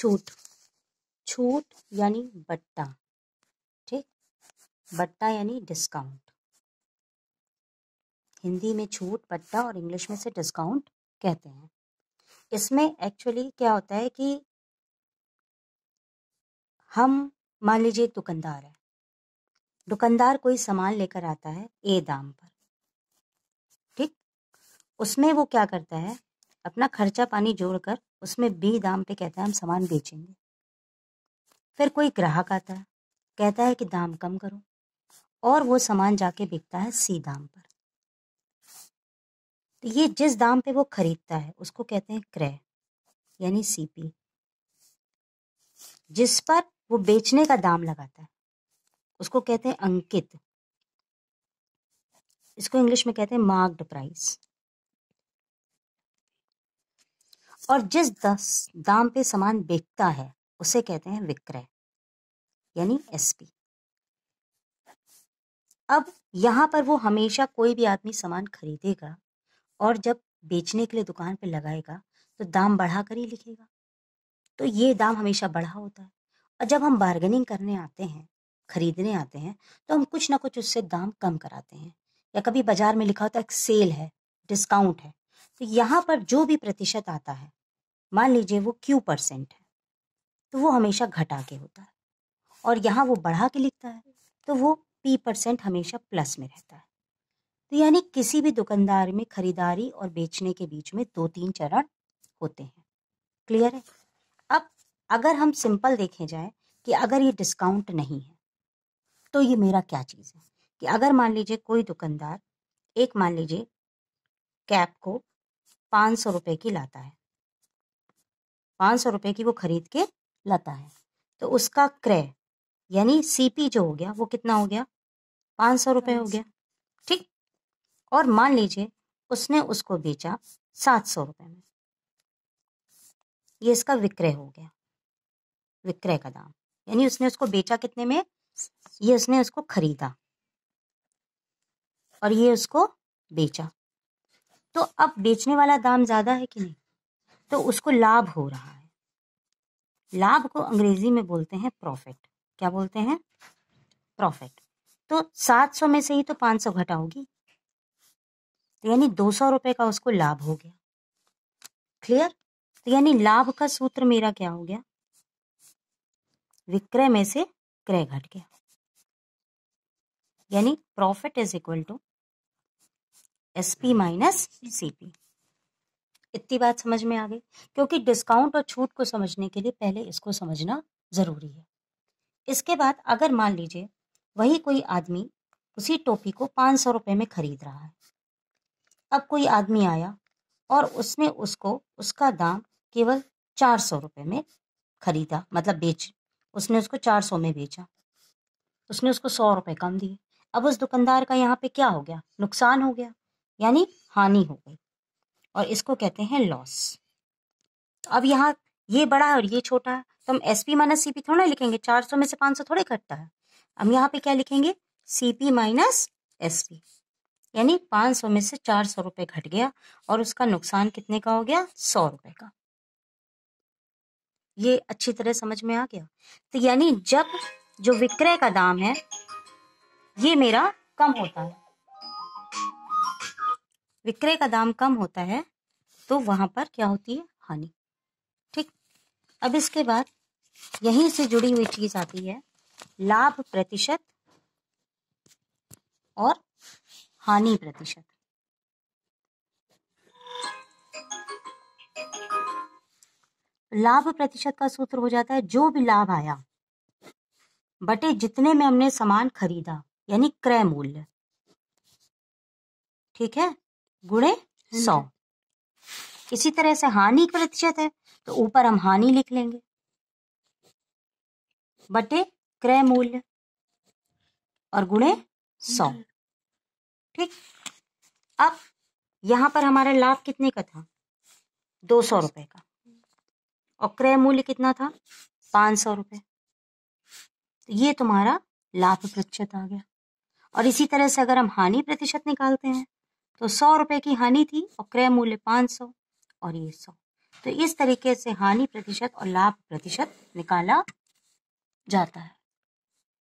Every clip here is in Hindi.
छूट छूट यानी बट्टा ठीक बट्टा यानी डिस्काउंट हिंदी में छूट बट्टा और इंग्लिश में से डिस्काउंट कहते हैं इसमें एक्चुअली क्या होता है कि हम मान लीजिए एक दुकानदार है दुकानदार कोई सामान लेकर आता है ए दाम पर ठीक उसमें वो क्या करता है अपना खर्चा पानी जोड़कर उसमें बी दाम पे कहता है हम सामान बेचेंगे फिर कोई ग्राहक आता है कहता है कि दाम कम करो और वो सामान जाके बिकता है सी दाम पर तो ये जिस दाम पे वो खरीदता है उसको कहते हैं क्रय यानी सीपी जिस पर वो बेचने का दाम लगाता है उसको कहते हैं अंकित इसको इंग्लिश में कहते हैं मार्क्ड प्राइस और जिस दस दाम पे सामान बेचता है उसे कहते हैं विक्रय यानी एसपी अब यहाँ पर वो हमेशा कोई भी आदमी सामान खरीदेगा और जब बेचने के लिए दुकान पे लगाएगा तो दाम बढ़ा कर ही लिखेगा तो ये दाम हमेशा बढ़ा होता है और जब हम बार्गेनिंग करने आते हैं खरीदने आते हैं तो हम कुछ ना कुछ उससे दाम कम कराते हैं या कभी बाजार में लिखा होता है सेल है डिस्काउंट है तो यहाँ पर जो भी प्रतिशत आता है मान लीजिए वो क्यू परसेंट है तो वो हमेशा घटा के होता है और यहाँ वो बढ़ा के लिखता है तो वो पी परसेंट हमेशा प्लस में रहता है तो यानी किसी भी दुकानदार में खरीदारी और बेचने के बीच में दो तीन चरण होते हैं क्लियर है अब अगर हम सिंपल देखे जाए कि अगर ये डिस्काउंट नहीं है तो ये मेरा क्या चीज़ है कि अगर मान लीजिए कोई दुकानदार एक मान लीजिए कैप को पाँच सौ रुपये की लाता है पाँच सौ रुपये की वो खरीद के लाता है तो उसका क्रय यानी सीपी जो हो गया वो कितना हो गया पाँच सौ रुपये हो गया ठीक और मान लीजिए उसने उसको बेचा सात सौ रुपये में ये इसका विक्रय हो गया विक्रय का दाम यानी उसने उसको बेचा कितने में ये उसने उसको खरीदा और ये उसको बेचा तो अब बेचने वाला दाम ज्यादा है कि नहीं तो उसको लाभ हो रहा है लाभ को अंग्रेजी में बोलते हैं प्रॉफिट क्या बोलते हैं प्रॉफिट तो 700 में से ही तो 500 घटाओगी तो यानी दो सौ रुपए का उसको लाभ हो गया क्लियर तो यानी लाभ का सूत्र मेरा क्या हो गया विक्रय में से क्रय घट गया यानी profit is equal to S P minus CP इतनी बात समझ में आ गई क्योंकि डिस्काउंट और छूट को समझने के लिए पहले इसको समझना ज़रूरी है इसके बाद अगर मान लीजिए वही कोई आदमी उसी टोपी को पाँच सौ रुपये में खरीद रहा है अब कोई आदमी आया और उसने उसको उसका दाम केवल चार सौ रुपये में खरीदा मतलब बेच उसने उसको चार सौ में बेचा उसने उसको सौ रुपये कम दिए अब उस दुकानदार का यहाँ पे क्या हो गया नुकसान हो गया यानी हानि हो गई और इसको कहते हैं लॉस तो अब यहाँ ये बड़ा और ये छोटा है तो हम S P minus C P थोड़ा लिखेंगे चार सौ में से पाँच सौ थोड़े घटता है हम यहाँ पे क्या लिखेंगे C P minus S P यानी पाँच सौ में से चार सौ रुपये घट गया और उसका नुकसान कितने का हो गया सौ रुपये का ये अच्छी तरह समझ में आ गया तो यानी जब जो विक्रय का दाम है ये मेरा कम होता है विक्रय का दाम कम होता है तो वहाँ पर क्या होती है हानि ठीक अब इसके बाद यहीं से जुड़ी हुई चीज आती है लाभ प्रतिशत और हानि प्रतिशत लाभ प्रतिशत का सूत्र हो जाता है जो भी लाभ आया बटे जितने में हमने सामान खरीदा यानी क्रय मूल्य ठीक है गुणे हाँ सौ इसी तरह से हानि प्रतिशत है तो ऊपर हम हानि लिख लेंगे बटे क्रय मूल्य और गुणे सौ ठीक अब यहां पर हमारा लाभ कितने का था दो सौ रुपये का और क्रय मूल्य कितना था पांच सौ रुपये तो ये तुम्हारा लाभ प्रतिशत आ गया और इसी तरह से अगर हम हानि प्रतिशत निकालते हैं तो सौ रुपए की हानि थी और क्रय मूल्य पांच सौ और ये सौ तो इस तरीके से हानि प्रतिशत और लाभ प्रतिशत निकाला जाता है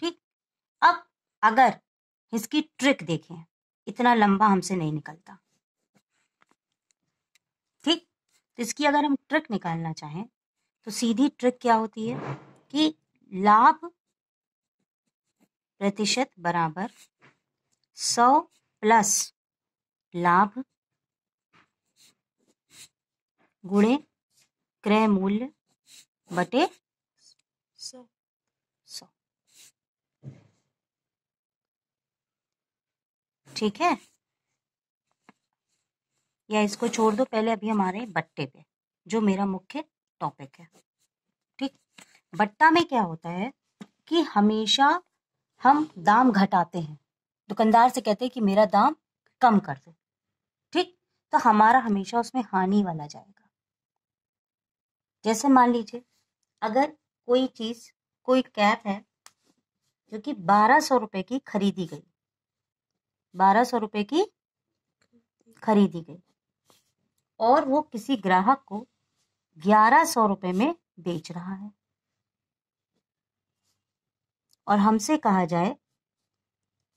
ठीक अब अगर इसकी ट्रिक देखें इतना लंबा हमसे नहीं निकलता ठीक तो इसकी अगर हम ट्रिक निकालना चाहें तो सीधी ट्रिक क्या होती है कि लाभ प्रतिशत बराबर सौ प्लस लाभ गुणे क्रय मूल्य बटे सौ ठीक है या इसको छोड़ दो पहले अभी हमारे बट्टे पे जो मेरा मुख्य टॉपिक है ठीक बट्टा में क्या होता है कि हमेशा हम दाम घटाते हैं दुकानदार से कहते हैं कि मेरा दाम कम कर दो तो हमारा हमेशा उसमें हानि वाला जाएगा जैसे मान लीजिए अगर कोई चीज कोई कैप है जो कि बारह सौ रुपए की खरीदी गई बारह सौ रुपये की खरीदी गई और वो किसी ग्राहक को ग्यारह सौ रुपए में बेच रहा है और हमसे कहा जाए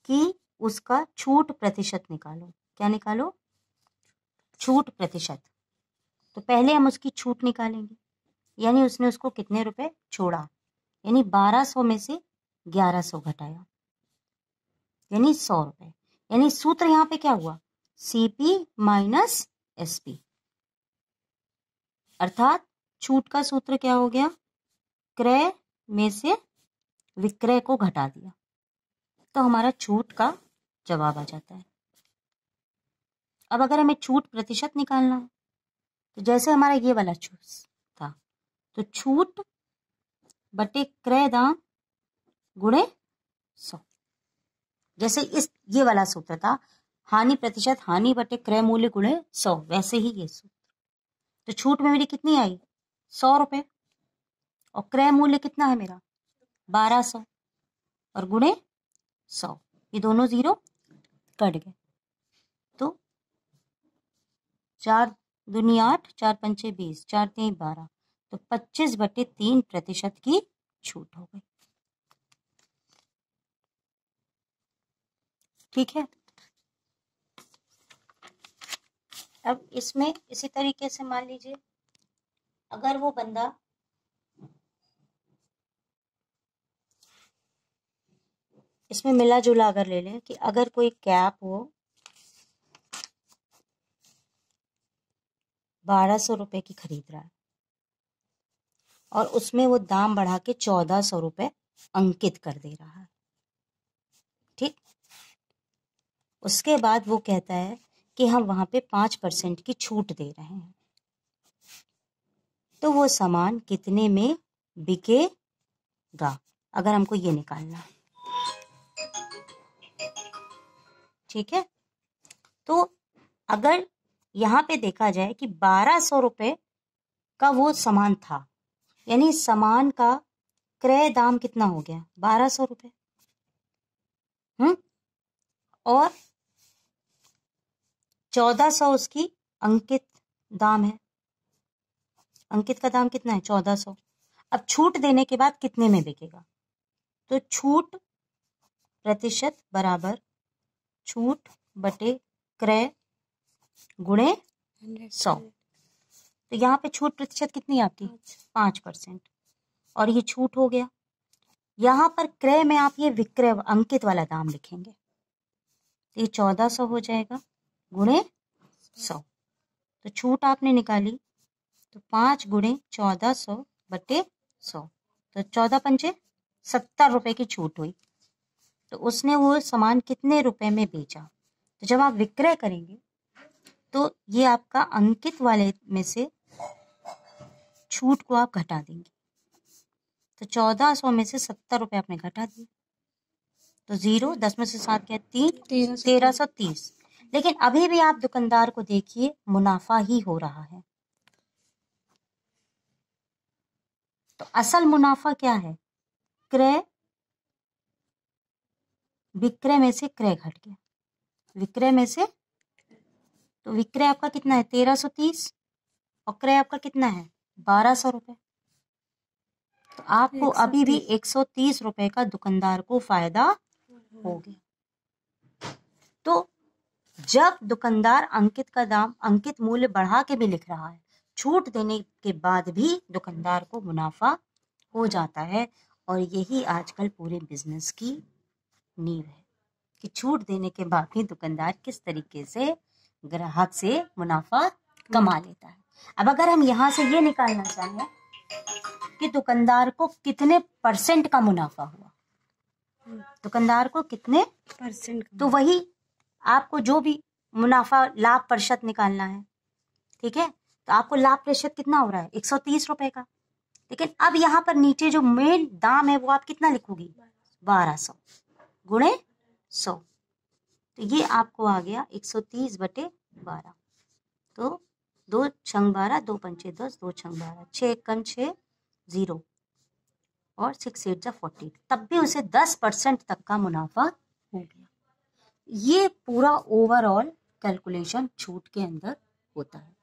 कि उसका छूट प्रतिशत निकालो क्या निकालो छूट प्रतिशत तो पहले हम उसकी छूट निकालेंगे यानी उसने उसको कितने रुपए छोड़ा यानी 1200 में से 1100 घटाया यानी सौ रुपए यानी सूत्र यहाँ पे क्या हुआ सीपी माइनस पी अर्थात छूट का सूत्र क्या हो गया क्रय में से विक्रय को घटा दिया तो हमारा छूट का जवाब आ जाता है अब अगर हमें छूट प्रतिशत निकालना है तो जैसे हमारा ये वाला छूट था तो छूट बटे क्रय दाम गुणे सौ जैसे इस ये वाला सूत्र था हानि प्रतिशत हानि बटे क्रय मूल्य गुणे सौ वैसे ही ये सूत्र तो छूट में मेरी कितनी आई सौ रुपये और क्रय मूल्य कितना है मेरा बारह सौ और गुणे सौ ये दोनों जीरो कट गए चार दुनिया आठ चार पंचे बीस चार तीन बारह तो पच्चीस बटे तीन प्रतिशत की छूट हो गई ठीक है अब इसमें इसी तरीके से मान लीजिए अगर वो बंदा इसमें मिला जुला अगर ले लें कि अगर कोई कैप हो बारह सौ रुपये की खरीद रहा है और उसमें वो दाम बढ़ा के चौदह सौ रुपये अंकित कर दे रहा है ठीक उसके बाद वो कहता है कि हम वहाँ पे पाँच परसेंट की छूट दे रहे हैं तो वो सामान कितने में बिकेगा अगर हमको ये निकालना है ठीक है तो अगर यहाँ पे देखा जाए कि बारह सौ रुपये का वो सामान था यानी सामान का क्रय दाम कितना हो गया बारह सौ रुपये हम्म और चौदह सौ उसकी अंकित दाम है अंकित का दाम कितना है चौदह सौ अब छूट देने के बाद कितने में बिकेगा तो छूट प्रतिशत बराबर छूट बटे क्रय गुणे सौ तो यहाँ पे छूट प्रतिशत कितनी आती पांच परसेंट और ये छूट हो गया यहाँ पर क्रय में आप ये विक्रय अंकित वाला दाम लिखेंगे तो ये चौदह सौ हो जाएगा गुणे सौ तो छूट आपने निकाली तो पांच गुणे चौदह सौ बटे सौ तो चौदह पंचे सत्तर रुपए की छूट हुई तो उसने वो सामान कितने रुपए में बेचा तो जब आप विक्रय करेंगे तो ये आपका अंकित वाले में से छूट को आप घटा देंगे तो चौदह सौ में से सत्तर रुपये आपने घटा दिए तो जीरो दस में से सात क्या तीन तेरह सौ तीस लेकिन अभी भी आप दुकानदार को देखिए मुनाफा ही हो रहा है तो असल मुनाफा क्या है क्रय विक्रय में से क्रय घट गया विक्रय में से तो विक्रय आपका कितना है तेरह सौ तीस और क्रय आपका कितना है बारह सौ रुपये तो आपको अभी भी एक सौ तीस रुपये का दुकानदार को फायदा हो गया तो जब दुकानदार अंकित का दाम अंकित मूल्य बढ़ा के भी लिख रहा है छूट देने के बाद भी दुकानदार को मुनाफा हो जाता है और यही आजकल पूरे बिजनेस की नींव है कि छूट देने के बाद भी दुकानदार किस तरीके से ग्राहक से मुनाफा कमा हम्म। लेता है अब अगर हम यहाँ से ये निकालना चाहें कि दुकानदार को कितने परसेंट का मुनाफा हुआ हम्म। दुकानदार को कितने परसेंट तो वही आपको जो भी मुनाफा लाभ प्रतिशत निकालना है ठीक है तो आपको लाभ प्रतिशत कितना हो रहा है एक सौ तीस रुपए का लेकिन अब यहाँ पर नीचे जो मेन दाम है वो आप कितना लिखोगी बारह सौ गुणे सौ तो ये आपको आ गया एक सौ तीस बटे बारह तो दो छंग बारह दो पंचे दस दो छंग बारह छः एकम छः ज़ीरो और सिक्स एट जो फोर्टी तब भी उसे दस परसेंट तक का मुनाफा हो गया ये पूरा ओवरऑल कैलकुलेशन छूट के अंदर होता है